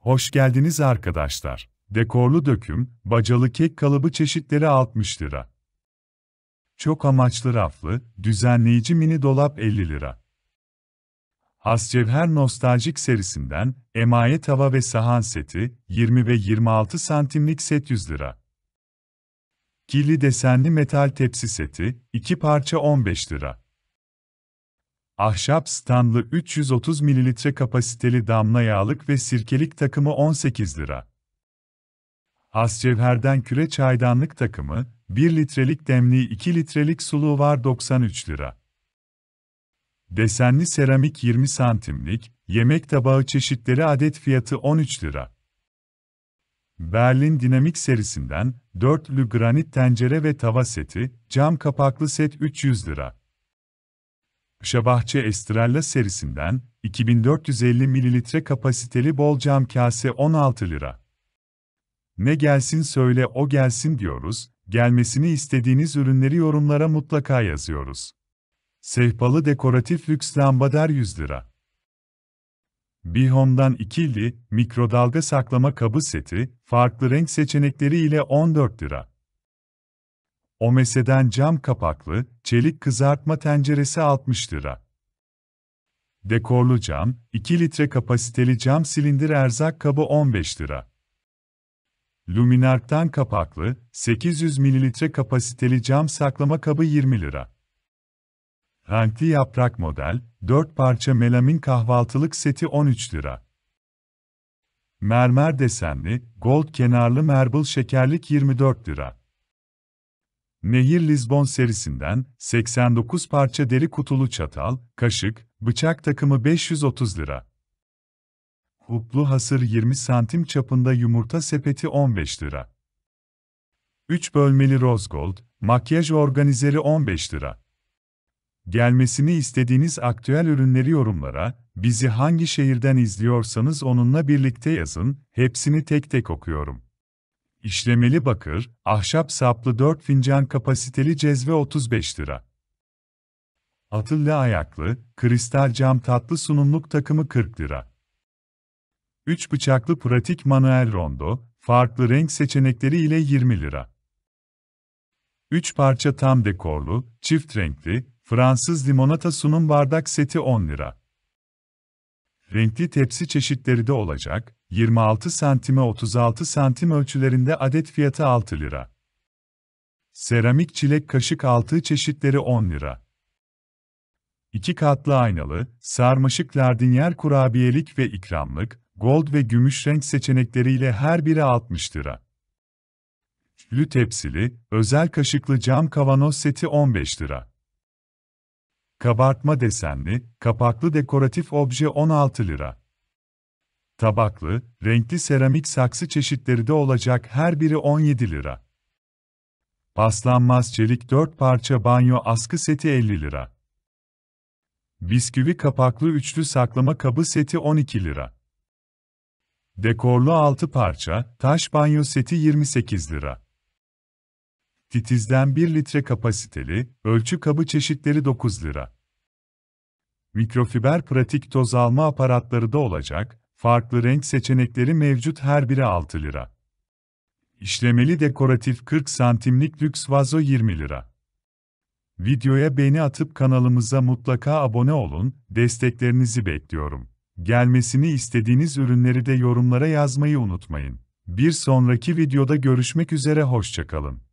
Hoş geldiniz arkadaşlar. Dekorlu döküm, bacalı kek kalıbı çeşitleri 60 lira. Çok amaçlı raflı, düzenleyici mini dolap 50 lira. Ascevher Nostaljik serisinden emaye tava ve sahan seti 20 ve 26 santimlik set 100 lira. Kirli desenli metal tepsi seti 2 parça 15 lira. Ahşap standlı 330 ml kapasiteli damla yağlık ve sirkelik takımı 18 lira. Ascevher'den küre çaydanlık takımı, 1 litrelik demliği 2 litrelik suluğu var 93 lira. Desenli seramik 20 santimlik, yemek tabağı çeşitleri adet fiyatı 13 lira. Berlin Dinamik serisinden, dörtlü granit tencere ve tava seti, cam kapaklı set 300 lira. Şabahçe Estrella serisinden 2450 ml kapasiteli bol cam kase 16 lira. Ne gelsin söyle o gelsin diyoruz, gelmesini istediğiniz ürünleri yorumlara mutlaka yazıyoruz. Sehpalı dekoratif lüks lambader 100 lira. Bihom'dan ikili mikrodalga saklama kabı seti, farklı renk seçenekleri ile 14 lira. O cam kapaklı, çelik kızartma tenceresi 60 lira. Dekorlu cam, 2 litre kapasiteli cam silindir erzak kabı 15 lira. Luminark'tan kapaklı, 800 mililitre kapasiteli cam saklama kabı 20 lira. Renkli yaprak model, 4 parça melamin kahvaltılık seti 13 lira. Mermer desenli, gold kenarlı marble şekerlik 24 lira. Nehir Lisbon serisinden 89 parça deri kutulu çatal, kaşık, bıçak takımı 530 lira. Uplu hasır 20 santim çapında yumurta sepeti 15 lira. 3 bölmeli rose gold, makyaj organizeri 15 lira. Gelmesini istediğiniz aktüel ürünleri yorumlara, bizi hangi şehirden izliyorsanız onunla birlikte yazın, hepsini tek tek okuyorum. İşlemeli bakır, ahşap saplı 4 fincan kapasiteli cezve 35 lira. Atıllı ayaklı, kristal cam tatlı sunumluk takımı 40 lira. 3 bıçaklı pratik manuel rondo, farklı renk seçenekleri ile 20 lira. 3 parça tam dekorlu, çift renkli, Fransız limonata sunum bardak seti 10 lira. Renkli tepsi çeşitleri de olacak, 26 santime 36 cm ölçülerinde adet fiyatı 6 lira. Seramik çilek kaşık altı çeşitleri 10 lira. İki katlı aynalı, sarmaşık lardinyer kurabiyelik ve ikramlık, gold ve gümüş renk seçenekleriyle her biri 60 lira. Lü tepsili, özel kaşıklı cam kavanoz seti 15 lira. Kabartma desenli, kapaklı dekoratif obje 16 lira tabaklı, renkli seramik saksı çeşitleri de olacak her biri 17 lira. Paslanmaz çelik 4 parça banyo askı seti 50 lira. Bisküvi kapaklı üçlü saklama kabı seti 12 lira. Dekorlu 6 parça taş banyo seti 28 lira. Titizden 1 litre kapasiteli ölçü kabı çeşitleri 9 lira. Mikrofiber pratik toz alma aparatları da olacak, Farklı renk seçenekleri mevcut her biri 6 lira. İşlemeli dekoratif 40 santimlik lüks vazo 20 lira. Videoya beğeni atıp kanalımıza mutlaka abone olun, desteklerinizi bekliyorum. Gelmesini istediğiniz ürünleri de yorumlara yazmayı unutmayın. Bir sonraki videoda görüşmek üzere hoşçakalın.